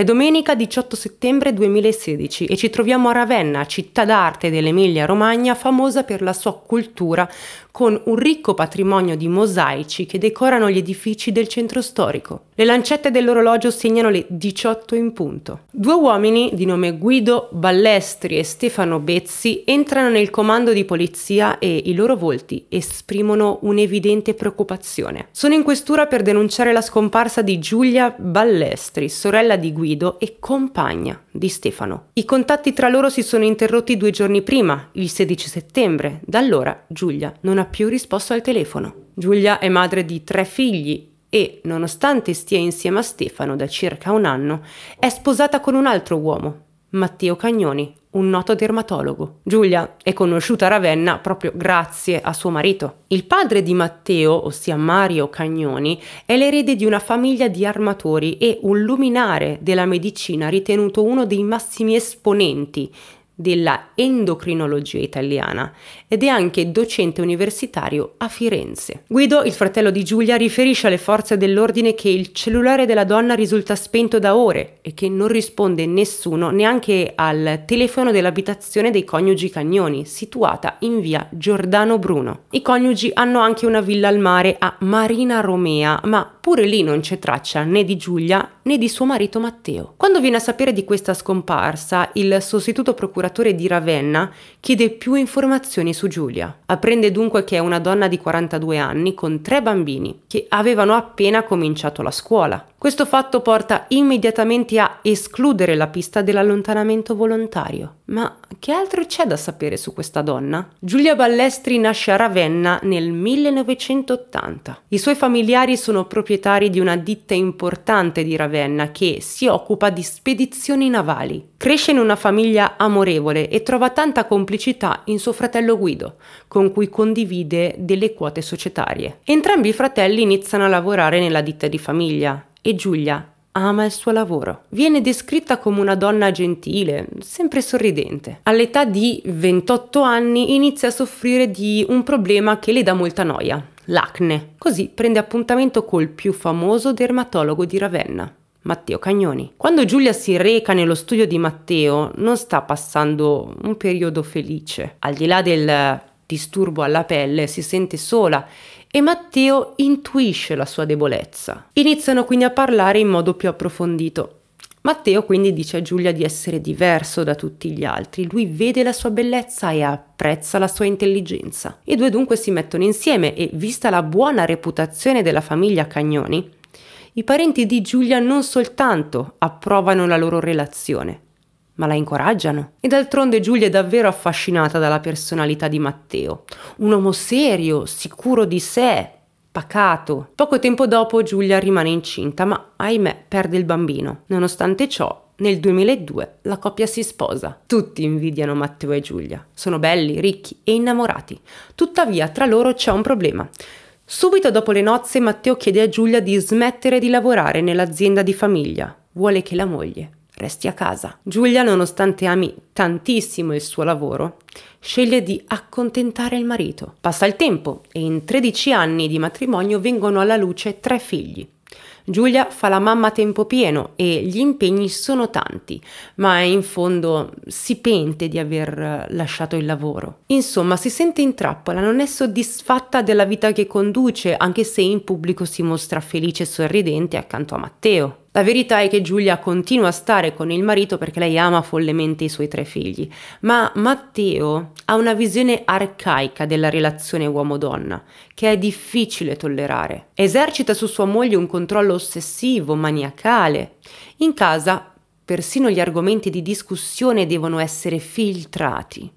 È domenica 18 settembre 2016 e ci troviamo a Ravenna, città d'arte dell'Emilia Romagna, famosa per la sua cultura, con un ricco patrimonio di mosaici che decorano gli edifici del centro storico. Le lancette dell'orologio segnano le 18 in punto. Due uomini di nome Guido Ballestri e Stefano Bezzi entrano nel comando di polizia e i loro volti esprimono un'evidente preoccupazione. Sono in questura per denunciare la scomparsa di Giulia Ballestri, sorella di Guido Guido e compagna di Stefano. I contatti tra loro si sono interrotti due giorni prima, il 16 settembre. Da allora Giulia non ha più risposto al telefono. Giulia è madre di tre figli e, nonostante stia insieme a Stefano da circa un anno, è sposata con un altro uomo, Matteo Cagnoni, un noto dermatologo. Giulia è conosciuta a Ravenna proprio grazie a suo marito. Il padre di Matteo, ossia Mario Cagnoni, è l'erede di una famiglia di armatori e un luminare della medicina ritenuto uno dei massimi esponenti della endocrinologia italiana ed è anche docente universitario a Firenze. Guido, il fratello di Giulia, riferisce alle forze dell'ordine che il cellulare della donna risulta spento da ore e che non risponde nessuno neanche al telefono dell'abitazione dei coniugi Cagnoni, situata in via Giordano Bruno. I coniugi hanno anche una villa al mare a Marina Romea, ma pure lì non c'è traccia né di Giulia né di suo marito Matteo. Quando viene a sapere di questa scomparsa, il sostituto procuratore procuratore di Ravenna chiede più informazioni su Giulia. Apprende dunque che è una donna di 42 anni con tre bambini che avevano appena cominciato la scuola. Questo fatto porta immediatamente a escludere la pista dell'allontanamento volontario. Ma che altro c'è da sapere su questa donna? Giulia Ballestri nasce a Ravenna nel 1980. I suoi familiari sono proprietari di una ditta importante di Ravenna che si occupa di spedizioni navali. Cresce in una famiglia amorevole e trova tanta complicità in suo fratello Guido, con cui condivide delle quote societarie. Entrambi i fratelli iniziano a lavorare nella ditta di famiglia e Giulia ama il suo lavoro. Viene descritta come una donna gentile, sempre sorridente. All'età di 28 anni inizia a soffrire di un problema che le dà molta noia, l'acne. Così prende appuntamento col più famoso dermatologo di Ravenna. Matteo Cagnoni. Quando Giulia si reca nello studio di Matteo non sta passando un periodo felice. Al di là del disturbo alla pelle, si sente sola e Matteo intuisce la sua debolezza. Iniziano quindi a parlare in modo più approfondito. Matteo quindi dice a Giulia di essere diverso da tutti gli altri, lui vede la sua bellezza e apprezza la sua intelligenza. I due dunque si mettono insieme e, vista la buona reputazione della famiglia Cagnoni, i parenti di Giulia non soltanto approvano la loro relazione, ma la incoraggiano. E d'altronde Giulia è davvero affascinata dalla personalità di Matteo, un uomo serio, sicuro di sé, pacato. Poco tempo dopo Giulia rimane incinta, ma ahimè perde il bambino. Nonostante ciò, nel 2002 la coppia si sposa. Tutti invidiano Matteo e Giulia. Sono belli, ricchi e innamorati. Tuttavia tra loro c'è un problema. Subito dopo le nozze Matteo chiede a Giulia di smettere di lavorare nell'azienda di famiglia. Vuole che la moglie resti a casa. Giulia, nonostante ami tantissimo il suo lavoro, sceglie di accontentare il marito. Passa il tempo e in 13 anni di matrimonio vengono alla luce tre figli. Giulia fa la mamma a tempo pieno e gli impegni sono tanti, ma in fondo si pente di aver eh, lasciato il lavoro. Insomma, si sente in trappola, non è soddisfatta della vita che conduce, anche se in pubblico si mostra felice e sorridente accanto a Matteo. La verità è che Giulia continua a stare con il marito perché lei ama follemente i suoi tre figli, ma Matteo ha una visione arcaica della relazione uomo-donna che è difficile tollerare. Esercita su sua moglie un controllo ossessivo, maniacale. In casa persino gli argomenti di discussione devono essere filtrati.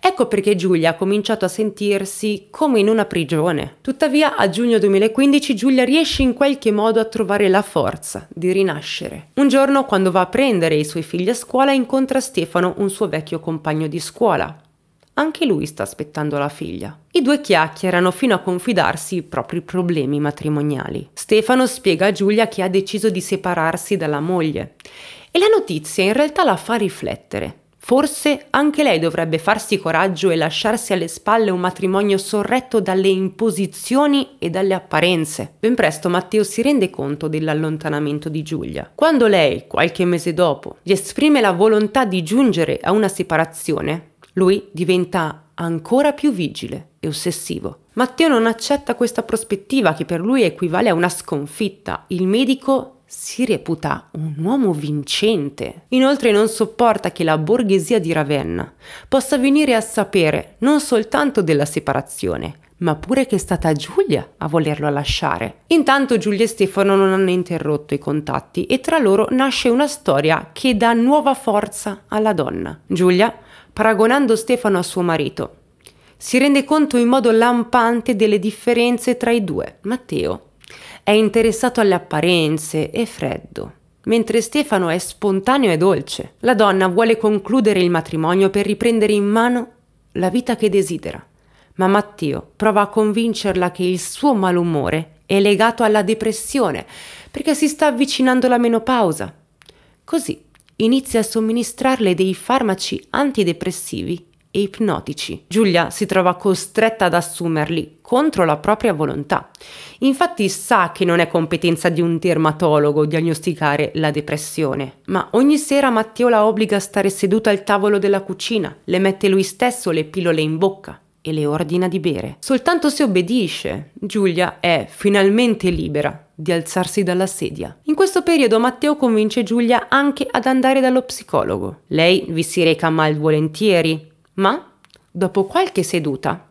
Ecco perché Giulia ha cominciato a sentirsi come in una prigione. Tuttavia, a giugno 2015 Giulia riesce in qualche modo a trovare la forza di rinascere. Un giorno, quando va a prendere i suoi figli a scuola, incontra Stefano, un suo vecchio compagno di scuola. Anche lui sta aspettando la figlia. I due chiacchierano fino a confidarsi i propri problemi matrimoniali. Stefano spiega a Giulia che ha deciso di separarsi dalla moglie e la notizia in realtà la fa riflettere. Forse anche lei dovrebbe farsi coraggio e lasciarsi alle spalle un matrimonio sorretto dalle imposizioni e dalle apparenze. Ben presto Matteo si rende conto dell'allontanamento di Giulia. Quando lei, qualche mese dopo, gli esprime la volontà di giungere a una separazione, lui diventa ancora più vigile e ossessivo. Matteo non accetta questa prospettiva che per lui equivale a una sconfitta. Il medico si reputa un uomo vincente. Inoltre non sopporta che la borghesia di Ravenna possa venire a sapere non soltanto della separazione, ma pure che è stata Giulia a volerlo lasciare. Intanto Giulia e Stefano non hanno interrotto i contatti e tra loro nasce una storia che dà nuova forza alla donna. Giulia paragonando Stefano a suo marito. Si rende conto in modo lampante delle differenze tra i due. Matteo è interessato alle apparenze e freddo, mentre Stefano è spontaneo e dolce. La donna vuole concludere il matrimonio per riprendere in mano la vita che desidera, ma Matteo prova a convincerla che il suo malumore è legato alla depressione, perché si sta avvicinando la menopausa. Così inizia a somministrarle dei farmaci antidepressivi e ipnotici. Giulia si trova costretta ad assumerli contro la propria volontà. Infatti sa che non è competenza di un dermatologo diagnosticare la depressione, ma ogni sera Matteo la obbliga a stare seduta al tavolo della cucina, le mette lui stesso le pillole in bocca e le ordina di bere. Soltanto se obbedisce, Giulia è finalmente libera di alzarsi dalla sedia. In questo periodo Matteo convince Giulia anche ad andare dallo psicologo. Lei vi si reca malvolentieri, ma dopo qualche seduta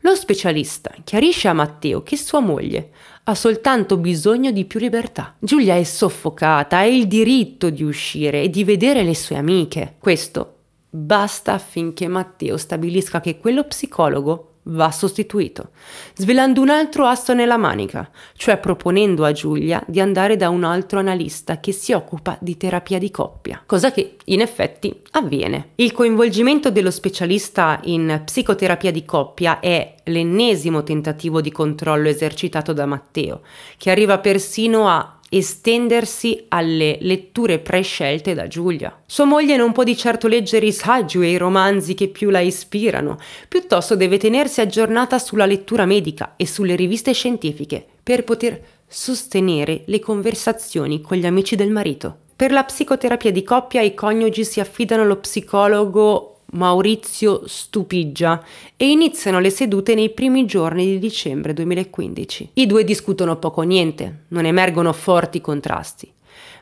lo specialista chiarisce a Matteo che sua moglie ha soltanto bisogno di più libertà. Giulia è soffocata, ha il diritto di uscire e di vedere le sue amiche. Questo basta affinché Matteo stabilisca che quello psicologo va sostituito, svelando un altro asso nella manica, cioè proponendo a Giulia di andare da un altro analista che si occupa di terapia di coppia, cosa che in effetti avviene. Il coinvolgimento dello specialista in psicoterapia di coppia è l'ennesimo tentativo di controllo esercitato da Matteo, che arriva persino a estendersi alle letture prescelte da Giulia. Sua moglie non può di certo leggere i saggi e i romanzi che più la ispirano, piuttosto deve tenersi aggiornata sulla lettura medica e sulle riviste scientifiche per poter sostenere le conversazioni con gli amici del marito. Per la psicoterapia di coppia i coniugi si affidano allo psicologo Maurizio Stupiggia e iniziano le sedute nei primi giorni di dicembre 2015. I due discutono poco o niente, non emergono forti contrasti,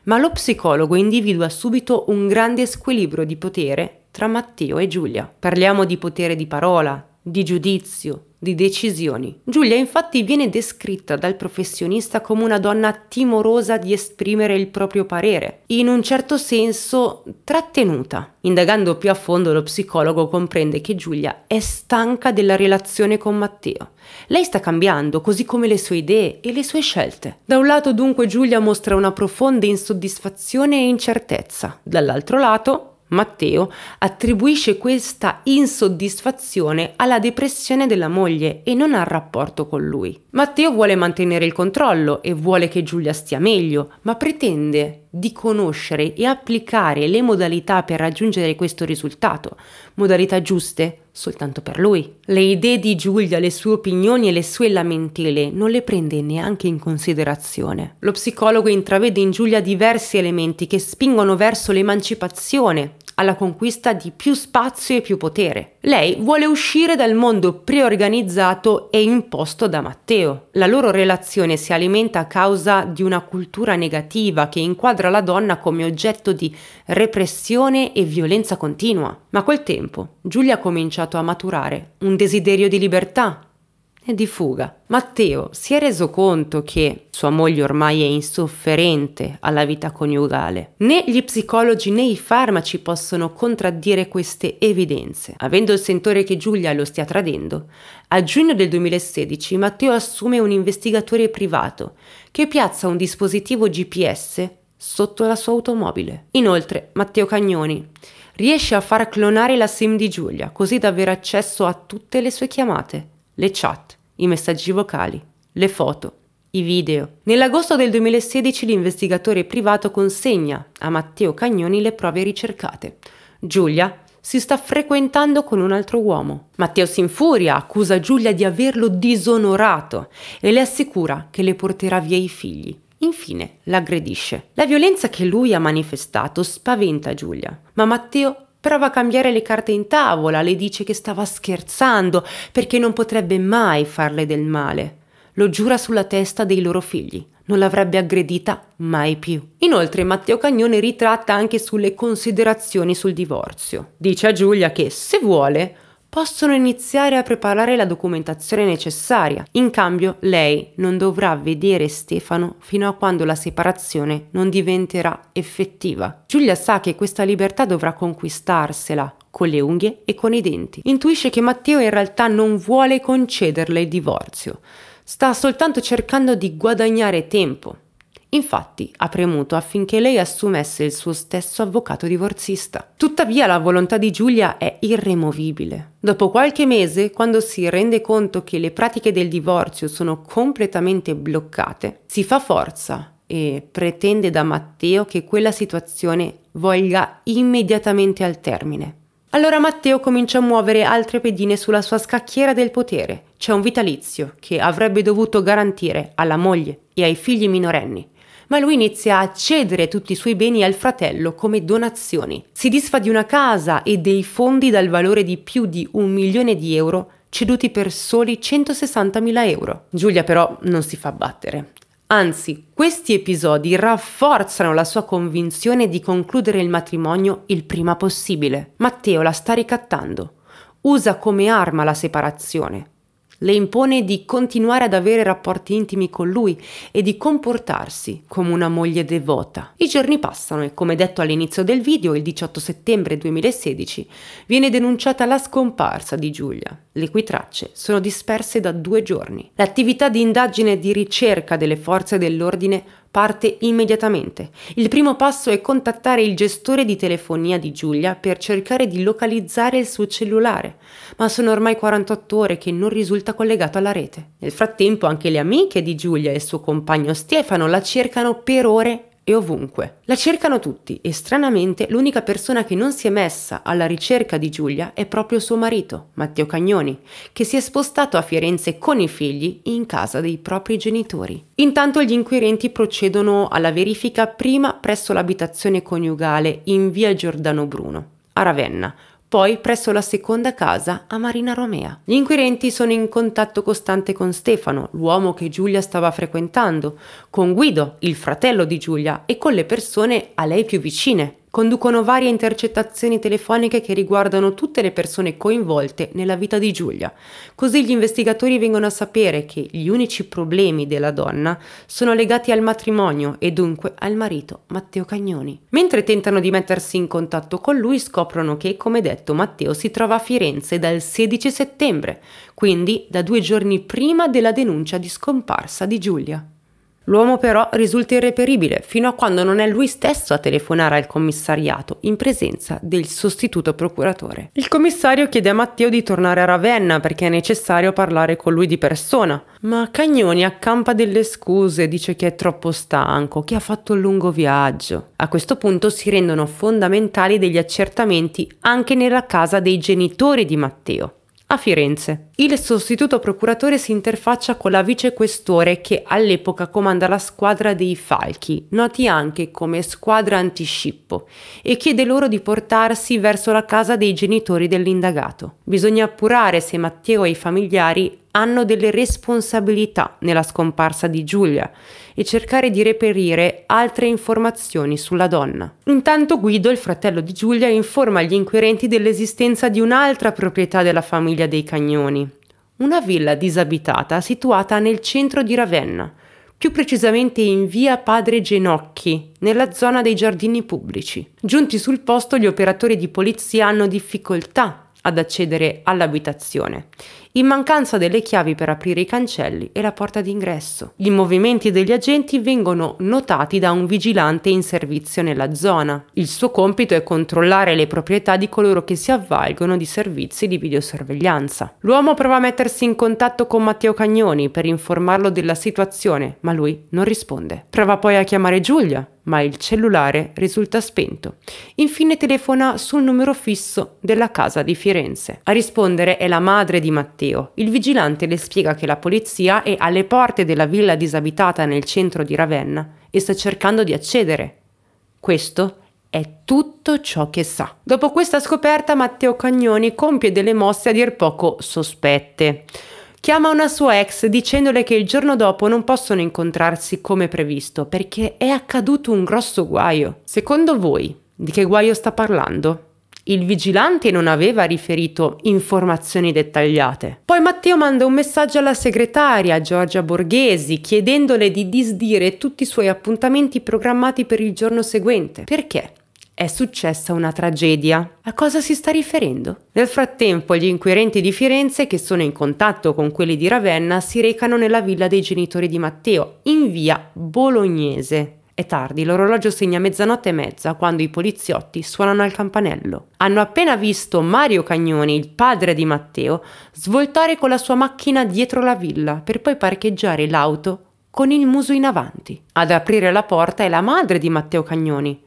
ma lo psicologo individua subito un grande squilibrio di potere tra Matteo e Giulia. Parliamo di potere di parola, di giudizio, di decisioni. Giulia infatti viene descritta dal professionista come una donna timorosa di esprimere il proprio parere, in un certo senso trattenuta. Indagando più a fondo lo psicologo comprende che Giulia è stanca della relazione con Matteo. Lei sta cambiando, così come le sue idee e le sue scelte. Da un lato dunque Giulia mostra una profonda insoddisfazione e incertezza, dall'altro lato Matteo attribuisce questa insoddisfazione alla depressione della moglie e non al rapporto con lui. Matteo vuole mantenere il controllo e vuole che Giulia stia meglio, ma pretende di conoscere e applicare le modalità per raggiungere questo risultato, modalità giuste soltanto per lui. Le idee di Giulia, le sue opinioni e le sue lamentele non le prende neanche in considerazione. Lo psicologo intravede in Giulia diversi elementi che spingono verso l'emancipazione alla conquista di più spazio e più potere. Lei vuole uscire dal mondo preorganizzato e imposto da Matteo. La loro relazione si alimenta a causa di una cultura negativa che inquadra la donna come oggetto di repressione e violenza continua. Ma col tempo Giulia ha cominciato a maturare un desiderio di libertà, è di fuga. Matteo si è reso conto che sua moglie ormai è insofferente alla vita coniugale. Né gli psicologi né i farmaci possono contraddire queste evidenze. Avendo il sentore che Giulia lo stia tradendo, a giugno del 2016 Matteo assume un investigatore privato che piazza un dispositivo GPS sotto la sua automobile. Inoltre, Matteo Cagnoni riesce a far clonare la SIM di Giulia, così da avere accesso a tutte le sue chiamate le chat, i messaggi vocali, le foto, i video. Nell'agosto del 2016 l'investigatore privato consegna a Matteo Cagnoni le prove ricercate. Giulia si sta frequentando con un altro uomo. Matteo si infuria, accusa Giulia di averlo disonorato e le assicura che le porterà via i figli. Infine l'aggredisce. La violenza che lui ha manifestato spaventa Giulia, ma Matteo Prova a cambiare le carte in tavola, le dice che stava scherzando perché non potrebbe mai farle del male. Lo giura sulla testa dei loro figli, non l'avrebbe aggredita mai più. Inoltre Matteo Cagnone ritratta anche sulle considerazioni sul divorzio. Dice a Giulia che se vuole possono iniziare a preparare la documentazione necessaria. In cambio, lei non dovrà vedere Stefano fino a quando la separazione non diventerà effettiva. Giulia sa che questa libertà dovrà conquistarsela con le unghie e con i denti. Intuisce che Matteo in realtà non vuole concederle il divorzio, sta soltanto cercando di guadagnare tempo Infatti ha premuto affinché lei assumesse il suo stesso avvocato divorzista. Tuttavia la volontà di Giulia è irremovibile. Dopo qualche mese, quando si rende conto che le pratiche del divorzio sono completamente bloccate, si fa forza e pretende da Matteo che quella situazione voglia immediatamente al termine. Allora Matteo comincia a muovere altre pedine sulla sua scacchiera del potere. C'è un vitalizio che avrebbe dovuto garantire alla moglie e ai figli minorenni, ma lui inizia a cedere tutti i suoi beni al fratello come donazioni. Si disfa di una casa e dei fondi dal valore di più di un milione di euro ceduti per soli 160.000 euro. Giulia però non si fa battere. Anzi, questi episodi rafforzano la sua convinzione di concludere il matrimonio il prima possibile. Matteo la sta ricattando. Usa come arma la separazione le impone di continuare ad avere rapporti intimi con lui e di comportarsi come una moglie devota. I giorni passano e, come detto all'inizio del video, il 18 settembre 2016 viene denunciata la scomparsa di Giulia, le cui tracce sono disperse da due giorni. L'attività di indagine e di ricerca delle forze dell'ordine parte immediatamente. Il primo passo è contattare il gestore di telefonia di Giulia per cercare di localizzare il suo cellulare, ma sono ormai 48 ore che non risulta collegato alla rete. Nel frattempo anche le amiche di Giulia e il suo compagno Stefano la cercano per ore e ovunque. La cercano tutti e stranamente l'unica persona che non si è messa alla ricerca di Giulia è proprio suo marito, Matteo Cagnoni, che si è spostato a Firenze con i figli in casa dei propri genitori. Intanto gli inquirenti procedono alla verifica prima presso l'abitazione coniugale in via Giordano Bruno, a Ravenna, poi presso la seconda casa a Marina Romea. Gli inquirenti sono in contatto costante con Stefano, l'uomo che Giulia stava frequentando, con Guido, il fratello di Giulia, e con le persone a lei più vicine, conducono varie intercettazioni telefoniche che riguardano tutte le persone coinvolte nella vita di Giulia. Così gli investigatori vengono a sapere che gli unici problemi della donna sono legati al matrimonio e dunque al marito Matteo Cagnoni. Mentre tentano di mettersi in contatto con lui scoprono che, come detto, Matteo si trova a Firenze dal 16 settembre, quindi da due giorni prima della denuncia di scomparsa di Giulia. L'uomo però risulta irreperibile fino a quando non è lui stesso a telefonare al commissariato in presenza del sostituto procuratore. Il commissario chiede a Matteo di tornare a Ravenna perché è necessario parlare con lui di persona, ma Cagnoni accampa delle scuse, dice che è troppo stanco, che ha fatto un lungo viaggio. A questo punto si rendono fondamentali degli accertamenti anche nella casa dei genitori di Matteo. A Firenze. Il sostituto procuratore si interfaccia con la vicequestore che all'epoca comanda la squadra dei Falchi, noti anche come squadra antiscippo, e chiede loro di portarsi verso la casa dei genitori dell'indagato. Bisogna appurare se Matteo e i familiari hanno delle responsabilità nella scomparsa di Giulia e cercare di reperire altre informazioni sulla donna. Intanto Guido, il fratello di Giulia, informa gli inquirenti dell'esistenza di un'altra proprietà della famiglia dei Cagnoni, una villa disabitata situata nel centro di Ravenna, più precisamente in via Padre Genocchi, nella zona dei giardini pubblici. Giunti sul posto, gli operatori di polizia hanno difficoltà ad accedere all'abitazione in mancanza delle chiavi per aprire i cancelli e la porta d'ingresso. I movimenti degli agenti vengono notati da un vigilante in servizio nella zona. Il suo compito è controllare le proprietà di coloro che si avvalgono di servizi di videosorveglianza. L'uomo prova a mettersi in contatto con Matteo Cagnoni per informarlo della situazione, ma lui non risponde. Prova poi a chiamare Giulia, ma il cellulare risulta spento. Infine telefona sul numero fisso della casa di Firenze. A rispondere è la madre di Matteo. Il vigilante le spiega che la polizia è alle porte della villa disabitata nel centro di Ravenna e sta cercando di accedere. Questo è tutto ciò che sa. Dopo questa scoperta Matteo Cagnoni compie delle mosse a dir poco sospette chiama una sua ex dicendole che il giorno dopo non possono incontrarsi come previsto perché è accaduto un grosso guaio. Secondo voi, di che guaio sta parlando? Il vigilante non aveva riferito informazioni dettagliate. Poi Matteo manda un messaggio alla segretaria Giorgia Borghesi chiedendole di disdire tutti i suoi appuntamenti programmati per il giorno seguente. Perché? è successa una tragedia. A cosa si sta riferendo? Nel frattempo gli inquirenti di Firenze, che sono in contatto con quelli di Ravenna, si recano nella villa dei genitori di Matteo, in via Bolognese. È tardi, l'orologio segna mezzanotte e mezza quando i poliziotti suonano al campanello. Hanno appena visto Mario Cagnoni, il padre di Matteo, svoltare con la sua macchina dietro la villa per poi parcheggiare l'auto con il muso in avanti. Ad aprire la porta è la madre di Matteo Cagnoni,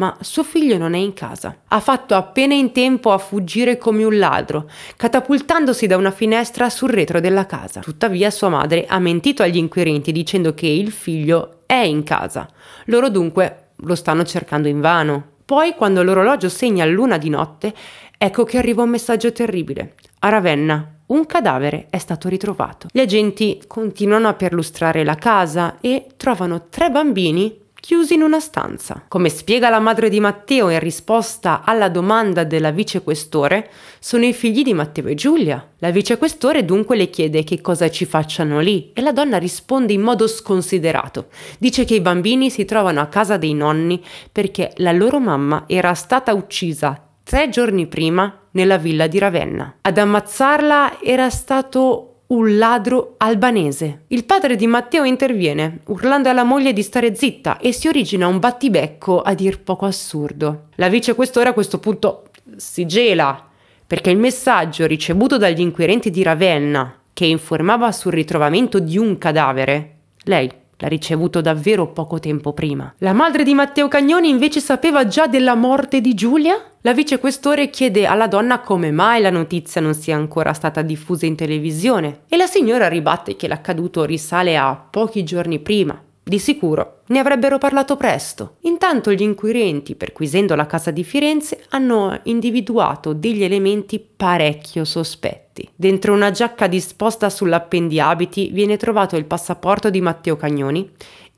ma suo figlio non è in casa. Ha fatto appena in tempo a fuggire come un ladro, catapultandosi da una finestra sul retro della casa. Tuttavia sua madre ha mentito agli inquirenti dicendo che il figlio è in casa. Loro dunque lo stanno cercando invano. Poi, quando l'orologio segna l'una di notte, ecco che arriva un messaggio terribile. A Ravenna, un cadavere è stato ritrovato. Gli agenti continuano a perlustrare la casa e trovano tre bambini chiusi in una stanza. Come spiega la madre di Matteo in risposta alla domanda della vicequestore, sono i figli di Matteo e Giulia. La vicequestore dunque le chiede che cosa ci facciano lì e la donna risponde in modo sconsiderato. Dice che i bambini si trovano a casa dei nonni perché la loro mamma era stata uccisa tre giorni prima nella villa di Ravenna. Ad ammazzarla era stato un ladro albanese. Il padre di Matteo interviene, urlando alla moglie di stare zitta e si origina un battibecco a dir poco assurdo. La vicequestora a questo punto si gela, perché il messaggio ricevuto dagli inquirenti di Ravenna, che informava sul ritrovamento di un cadavere, lei l'ha ricevuto davvero poco tempo prima. La madre di Matteo Cagnoni invece sapeva già della morte di Giulia? La vicequestore chiede alla donna come mai la notizia non sia ancora stata diffusa in televisione e la signora ribatte che l'accaduto risale a pochi giorni prima, di sicuro ne avrebbero parlato presto. Intanto gli inquirenti, perquisendo la casa di Firenze, hanno individuato degli elementi parecchio sospetti. Dentro una giacca disposta sull'appendiabiti viene trovato il passaporto di Matteo Cagnoni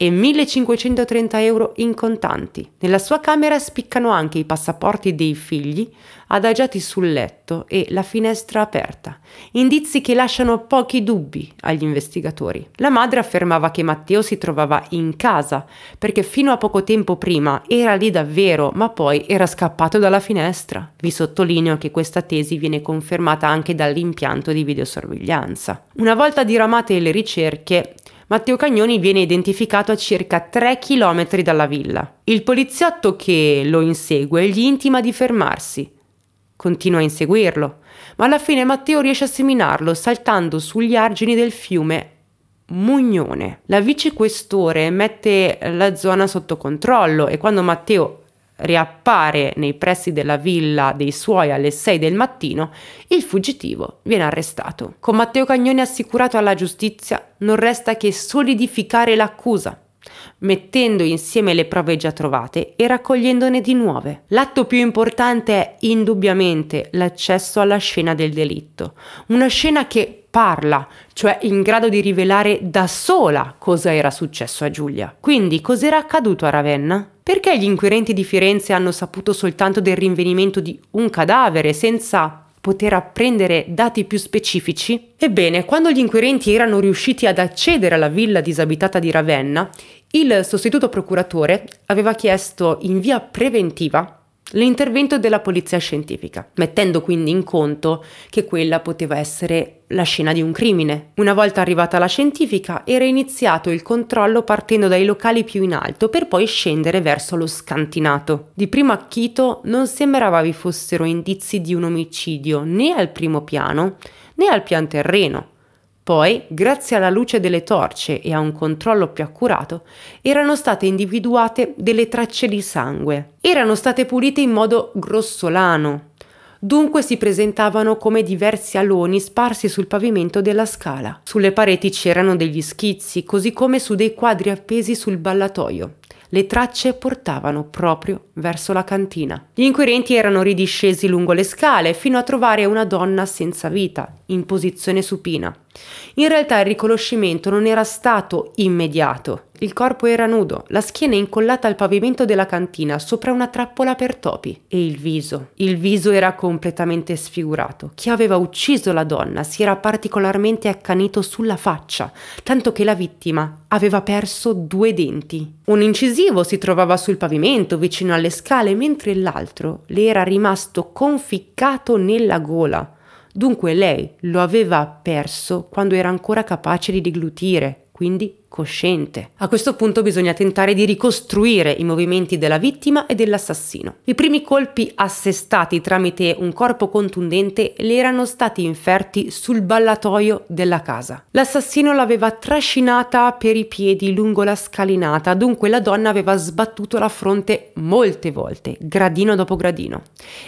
e 1530 euro in contanti. Nella sua camera spiccano anche i passaporti dei figli adagiati sul letto e la finestra aperta, indizi che lasciano pochi dubbi agli investigatori. La madre affermava che Matteo si trovava in casa perché fino a poco tempo prima era lì davvero, ma poi era scappato dalla finestra. Vi sottolineo che questa tesi viene confermata anche dall'impianto di videosorveglianza. Una volta diramate le ricerche, Matteo Cagnoni viene identificato a circa 3 km dalla villa. Il poliziotto che lo insegue gli intima di fermarsi. Continua a inseguirlo, ma alla fine Matteo riesce a seminarlo saltando sugli argini del fiume Mugnone. La vicequestore mette la zona sotto controllo e quando Matteo riappare nei pressi della villa dei suoi alle 6 del mattino, il fuggitivo viene arrestato. Con Matteo Cagnone assicurato alla giustizia, non resta che solidificare l'accusa mettendo insieme le prove già trovate e raccogliendone di nuove. L'atto più importante è indubbiamente l'accesso alla scena del delitto, una scena che parla, cioè in grado di rivelare da sola cosa era successo a Giulia. Quindi cos'era accaduto a Ravenna? Perché gli inquirenti di Firenze hanno saputo soltanto del rinvenimento di un cadavere senza poter apprendere dati più specifici? Ebbene, quando gli inquirenti erano riusciti ad accedere alla villa disabitata di Ravenna, il sostituto procuratore aveva chiesto in via preventiva l'intervento della polizia scientifica, mettendo quindi in conto che quella poteva essere la scena di un crimine. Una volta arrivata la scientifica era iniziato il controllo partendo dai locali più in alto per poi scendere verso lo scantinato. Di primo acchito non sembrava vi fossero indizi di un omicidio né al primo piano né al pian terreno, poi, grazie alla luce delle torce e a un controllo più accurato, erano state individuate delle tracce di sangue. Erano state pulite in modo grossolano. Dunque si presentavano come diversi aloni sparsi sul pavimento della scala. Sulle pareti c'erano degli schizzi, così come su dei quadri appesi sul ballatoio. Le tracce portavano proprio verso la cantina. Gli inquirenti erano ridiscesi lungo le scale fino a trovare una donna senza vita, in posizione supina. In realtà il riconoscimento non era stato immediato. Il corpo era nudo, la schiena incollata al pavimento della cantina sopra una trappola per topi e il viso. Il viso era completamente sfigurato. Chi aveva ucciso la donna si era particolarmente accanito sulla faccia, tanto che la vittima aveva perso due denti. Un incisivo si trovava sul pavimento vicino alle scale, mentre l'altro le era rimasto conficcato nella gola. Dunque lei lo aveva perso quando era ancora capace di deglutire, quindi cosciente. A questo punto bisogna tentare di ricostruire i movimenti della vittima e dell'assassino. I primi colpi assestati tramite un corpo contundente le erano stati inferti sul ballatoio della casa. L'assassino l'aveva trascinata per i piedi lungo la scalinata, dunque la donna aveva sbattuto la fronte molte volte, gradino dopo gradino.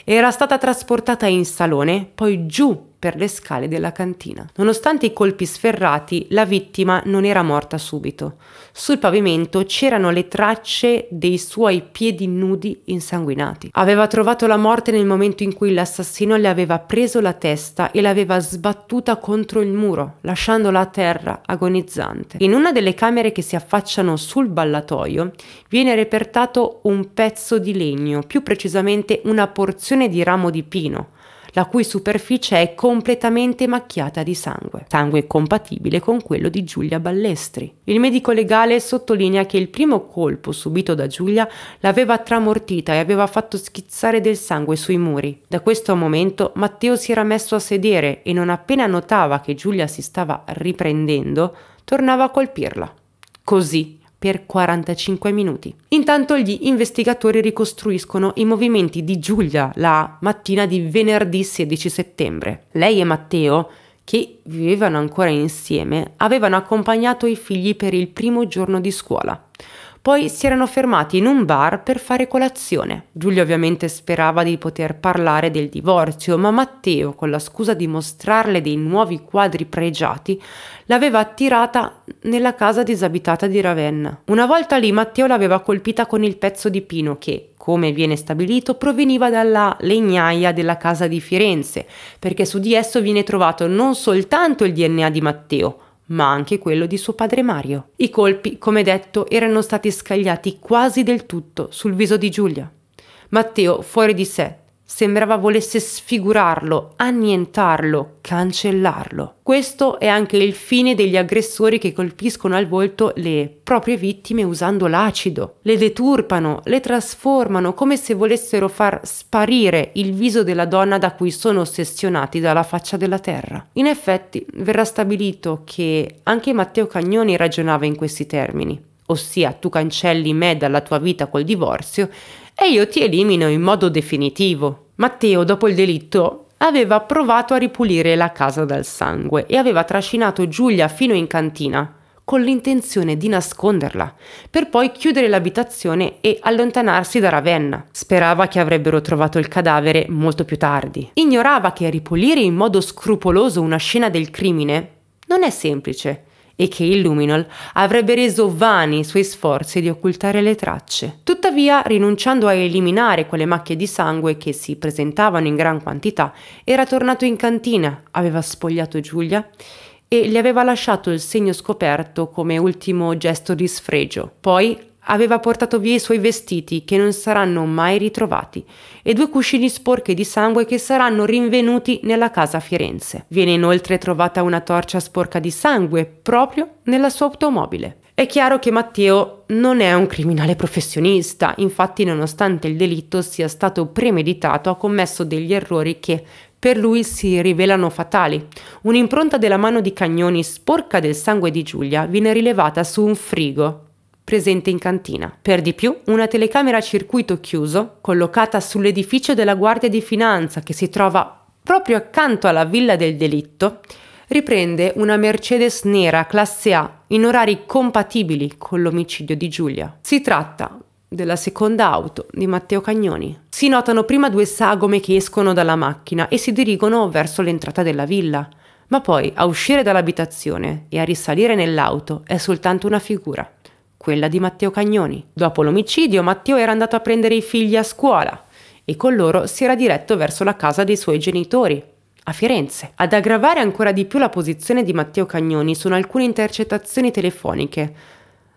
Era stata trasportata in salone, poi giù per le scale della cantina. Nonostante i colpi sferrati, la vittima non era morta subito subito. Sul pavimento c'erano le tracce dei suoi piedi nudi insanguinati. Aveva trovato la morte nel momento in cui l'assassino le aveva preso la testa e l'aveva sbattuta contro il muro, lasciandola a terra agonizzante. In una delle camere che si affacciano sul ballatoio viene repertato un pezzo di legno, più precisamente una porzione di ramo di pino la cui superficie è completamente macchiata di sangue, sangue compatibile con quello di Giulia Ballestri. Il medico legale sottolinea che il primo colpo subito da Giulia l'aveva tramortita e aveva fatto schizzare del sangue sui muri. Da questo momento Matteo si era messo a sedere e non appena notava che Giulia si stava riprendendo, tornava a colpirla. Così per 45 minuti. Intanto gli investigatori ricostruiscono i movimenti di Giulia la mattina di venerdì 16 settembre. Lei e Matteo che vivevano ancora insieme, avevano accompagnato i figli per il primo giorno di scuola. Poi si erano fermati in un bar per fare colazione. Giulia ovviamente sperava di poter parlare del divorzio, ma Matteo, con la scusa di mostrarle dei nuovi quadri pregiati, l'aveva attirata nella casa disabitata di Ravenna. Una volta lì Matteo l'aveva colpita con il pezzo di pino che, come viene stabilito, proveniva dalla legnaia della casa di Firenze, perché su di esso viene trovato non soltanto il DNA di Matteo, ma anche quello di suo padre Mario. I colpi, come detto, erano stati scagliati quasi del tutto sul viso di Giulia. Matteo, fuori di sé, Sembrava volesse sfigurarlo, annientarlo, cancellarlo. Questo è anche il fine degli aggressori che colpiscono al volto le proprie vittime usando l'acido. Le deturpano, le trasformano come se volessero far sparire il viso della donna da cui sono ossessionati dalla faccia della terra. In effetti verrà stabilito che anche Matteo Cagnoni ragionava in questi termini, ossia tu cancelli me dalla tua vita col divorzio, e io ti elimino in modo definitivo. Matteo, dopo il delitto, aveva provato a ripulire la casa dal sangue e aveva trascinato Giulia fino in cantina con l'intenzione di nasconderla, per poi chiudere l'abitazione e allontanarsi da Ravenna. Sperava che avrebbero trovato il cadavere molto più tardi. Ignorava che ripulire in modo scrupoloso una scena del crimine non è semplice e che il Luminol avrebbe reso vani i suoi sforzi di occultare le tracce. Tuttavia, rinunciando a eliminare quelle macchie di sangue che si presentavano in gran quantità, era tornato in cantina, aveva spogliato Giulia e le aveva lasciato il segno scoperto come ultimo gesto di sfregio. Poi aveva portato via i suoi vestiti che non saranno mai ritrovati e due cuscini sporchi di sangue che saranno rinvenuti nella casa a Firenze. Viene inoltre trovata una torcia sporca di sangue proprio nella sua automobile. È chiaro che Matteo non è un criminale professionista, infatti nonostante il delitto sia stato premeditato ha commesso degli errori che per lui si rivelano fatali. Un'impronta della mano di Cagnoni sporca del sangue di Giulia viene rilevata su un frigo presente in cantina. Per di più, una telecamera a circuito chiuso, collocata sull'edificio della Guardia di Finanza che si trova proprio accanto alla villa del delitto, riprende una Mercedes nera classe A in orari compatibili con l'omicidio di Giulia. Si tratta della seconda auto di Matteo Cagnoni. Si notano prima due sagome che escono dalla macchina e si dirigono verso l'entrata della villa, ma poi a uscire dall'abitazione e a risalire nell'auto è soltanto una figura quella di Matteo Cagnoni. Dopo l'omicidio Matteo era andato a prendere i figli a scuola e con loro si era diretto verso la casa dei suoi genitori, a Firenze. Ad aggravare ancora di più la posizione di Matteo Cagnoni sono alcune intercettazioni telefoniche,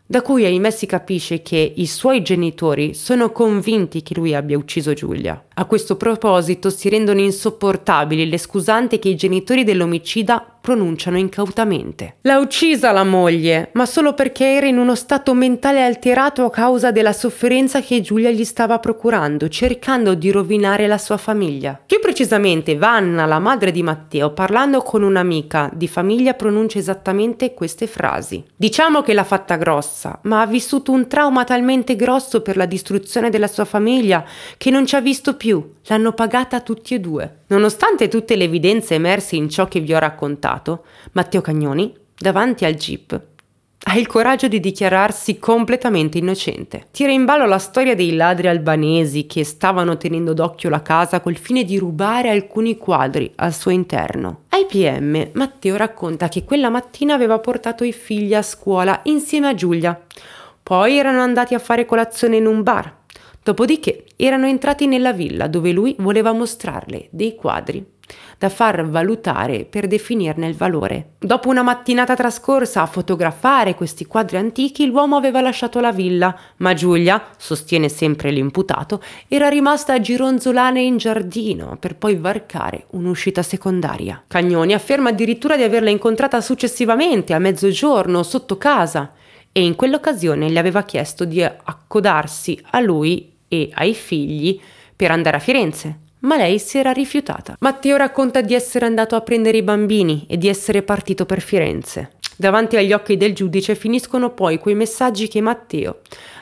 da cui ahimè si capisce che i suoi genitori sono convinti che lui abbia ucciso Giulia. A questo proposito si rendono insopportabili le scusante che i genitori dell'omicida pronunciano incautamente. L'ha uccisa la moglie, ma solo perché era in uno stato mentale alterato a causa della sofferenza che Giulia gli stava procurando, cercando di rovinare la sua famiglia. Più precisamente, Vanna, la madre di Matteo, parlando con un'amica di famiglia, pronuncia esattamente queste frasi. Diciamo che l'ha fatta grossa, ma ha vissuto un trauma talmente grosso per la distruzione della sua famiglia che non ci ha visto più più, l'hanno pagata tutti e due. Nonostante tutte le evidenze emerse in ciò che vi ho raccontato, Matteo Cagnoni, davanti al GIP, ha il coraggio di dichiararsi completamente innocente. Tira in ballo la storia dei ladri albanesi che stavano tenendo d'occhio la casa col fine di rubare alcuni quadri al suo interno. Ai PM Matteo racconta che quella mattina aveva portato i figli a scuola insieme a Giulia. Poi erano andati a fare colazione in un bar Dopodiché erano entrati nella villa dove lui voleva mostrarle dei quadri da far valutare per definirne il valore. Dopo una mattinata trascorsa a fotografare questi quadri antichi, l'uomo aveva lasciato la villa, ma Giulia, sostiene sempre l'imputato, era rimasta a gironzolare in giardino per poi varcare un'uscita secondaria. Cagnoni afferma addirittura di averla incontrata successivamente, a mezzogiorno, sotto casa, e in quell'occasione le aveva chiesto di accodarsi a lui e ai figli per andare a Firenze, ma lei si era rifiutata. Matteo racconta di essere andato a prendere i bambini e di essere partito per Firenze. Davanti agli occhi del giudice finiscono poi quei messaggi che Matteo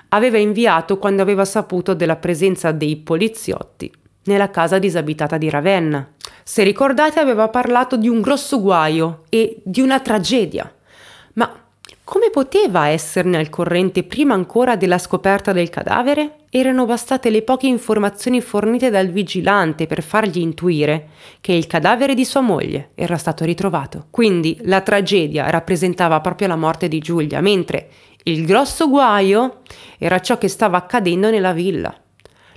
aveva inviato quando aveva saputo della presenza dei poliziotti nella casa disabitata di Ravenna. Se ricordate aveva parlato di un grosso guaio e di una tragedia, ma come poteva esserne al corrente prima ancora della scoperta del cadavere? Erano bastate le poche informazioni fornite dal vigilante per fargli intuire che il cadavere di sua moglie era stato ritrovato. Quindi la tragedia rappresentava proprio la morte di Giulia, mentre il grosso guaio era ciò che stava accadendo nella villa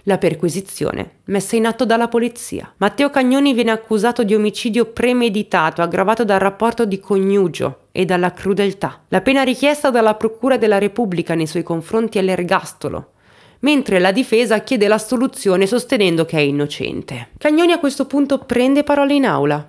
la perquisizione messa in atto dalla polizia. Matteo Cagnoni viene accusato di omicidio premeditato aggravato dal rapporto di coniugio e dalla crudeltà. La pena richiesta dalla Procura della Repubblica nei suoi confronti è l'ergastolo, mentre la difesa chiede l'assoluzione sostenendo che è innocente. Cagnoni a questo punto prende parole in aula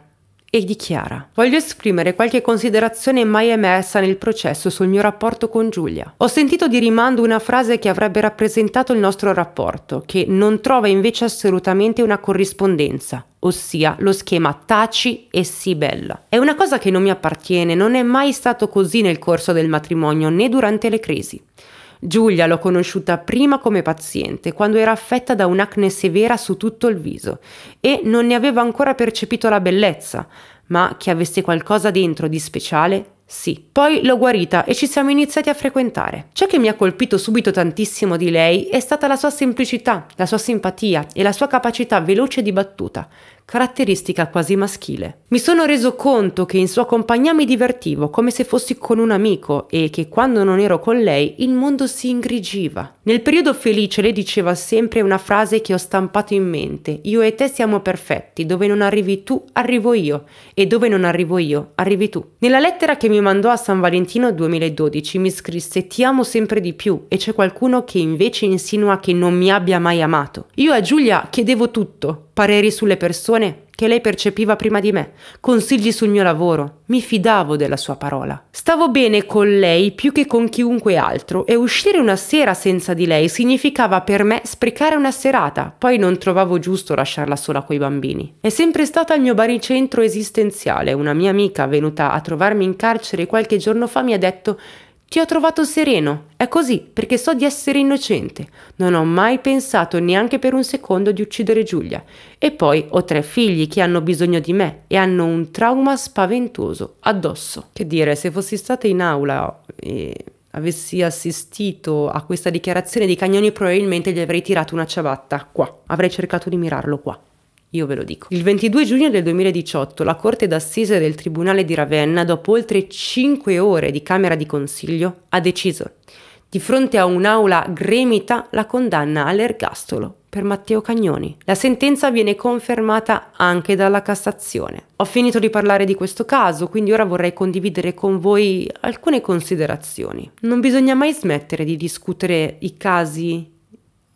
e dichiara Voglio esprimere qualche considerazione mai emersa nel processo sul mio rapporto con Giulia. Ho sentito di rimando una frase che avrebbe rappresentato il nostro rapporto, che non trova invece assolutamente una corrispondenza ossia lo schema taci e si bella. È una cosa che non mi appartiene, non è mai stato così nel corso del matrimonio né durante le crisi. Giulia l'ho conosciuta prima come paziente, quando era affetta da un'acne severa su tutto il viso e non ne aveva ancora percepito la bellezza, ma che avesse qualcosa dentro di speciale sì. Poi l'ho guarita e ci siamo iniziati a frequentare. Ciò che mi ha colpito subito tantissimo di lei è stata la sua semplicità, la sua simpatia e la sua capacità veloce di battuta, caratteristica quasi maschile. Mi sono reso conto che in sua compagnia mi divertivo come se fossi con un amico e che quando non ero con lei il mondo si ingrigiva. Nel periodo felice lei diceva sempre una frase che ho stampato in mente, io e te siamo perfetti, dove non arrivi tu arrivo io e dove non arrivo io arrivi tu. Nella lettera che mi mandò a San Valentino 2012 mi scrisse ti amo sempre di più e c'è qualcuno che invece insinua che non mi abbia mai amato. Io a Giulia chiedevo tutto, pareri sulle persone che lei percepiva prima di me, consigli sul mio lavoro, mi fidavo della sua parola. Stavo bene con lei più che con chiunque altro e uscire una sera senza di lei significava per me sprecare una serata, poi non trovavo giusto lasciarla sola coi bambini. È sempre stata il mio baricentro esistenziale, una mia amica venuta a trovarmi in carcere qualche giorno fa mi ha detto ti ho trovato sereno, è così, perché so di essere innocente. Non ho mai pensato neanche per un secondo di uccidere Giulia. E poi ho tre figli che hanno bisogno di me e hanno un trauma spaventoso addosso. Che dire, se fossi stata in aula e avessi assistito a questa dichiarazione di Cagnoni, probabilmente gli avrei tirato una ciabatta qua. Avrei cercato di mirarlo qua. Io ve lo dico. Il 22 giugno del 2018 la Corte d'Assise del Tribunale di Ravenna, dopo oltre 5 ore di Camera di Consiglio, ha deciso, di fronte a un'aula gremita, la condanna all'ergastolo per Matteo Cagnoni. La sentenza viene confermata anche dalla Cassazione. Ho finito di parlare di questo caso, quindi ora vorrei condividere con voi alcune considerazioni. Non bisogna mai smettere di discutere i casi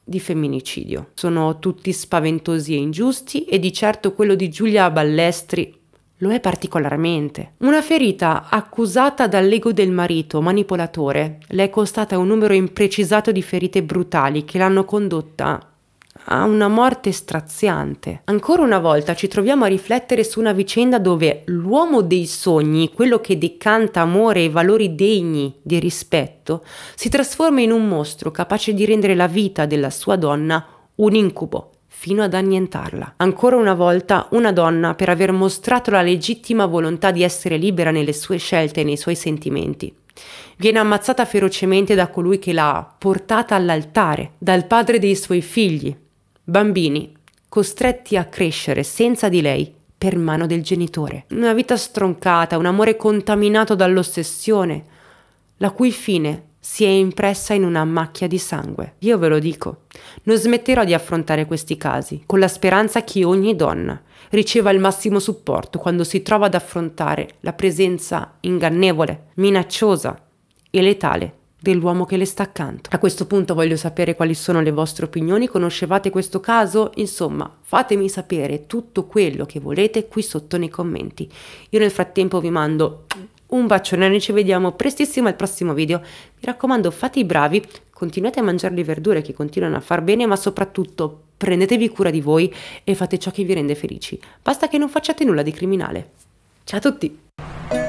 di femminicidio. Sono tutti spaventosi e ingiusti e di certo quello di Giulia Ballestri lo è particolarmente. Una ferita accusata dall'ego del marito manipolatore le è costata un numero imprecisato di ferite brutali che l'hanno condotta a una morte straziante. Ancora una volta ci troviamo a riflettere su una vicenda dove l'uomo dei sogni, quello che decanta amore e valori degni di rispetto, si trasforma in un mostro capace di rendere la vita della sua donna un incubo fino ad annientarla. Ancora una volta, una donna, per aver mostrato la legittima volontà di essere libera nelle sue scelte e nei suoi sentimenti, viene ammazzata ferocemente da colui che l'ha portata all'altare, dal padre dei suoi figli, Bambini costretti a crescere senza di lei per mano del genitore. Una vita stroncata, un amore contaminato dall'ossessione, la cui fine si è impressa in una macchia di sangue. Io ve lo dico, non smetterò di affrontare questi casi, con la speranza che ogni donna riceva il massimo supporto quando si trova ad affrontare la presenza ingannevole, minacciosa e letale dell'uomo che le sta accanto. A questo punto voglio sapere quali sono le vostre opinioni, conoscevate questo caso? Insomma, fatemi sapere tutto quello che volete qui sotto nei commenti. Io nel frattempo vi mando un bacione, noi ci vediamo prestissimo al prossimo video. Mi raccomando, fate i bravi, continuate a mangiare le verdure che continuano a far bene, ma soprattutto prendetevi cura di voi e fate ciò che vi rende felici. Basta che non facciate nulla di criminale. Ciao a tutti!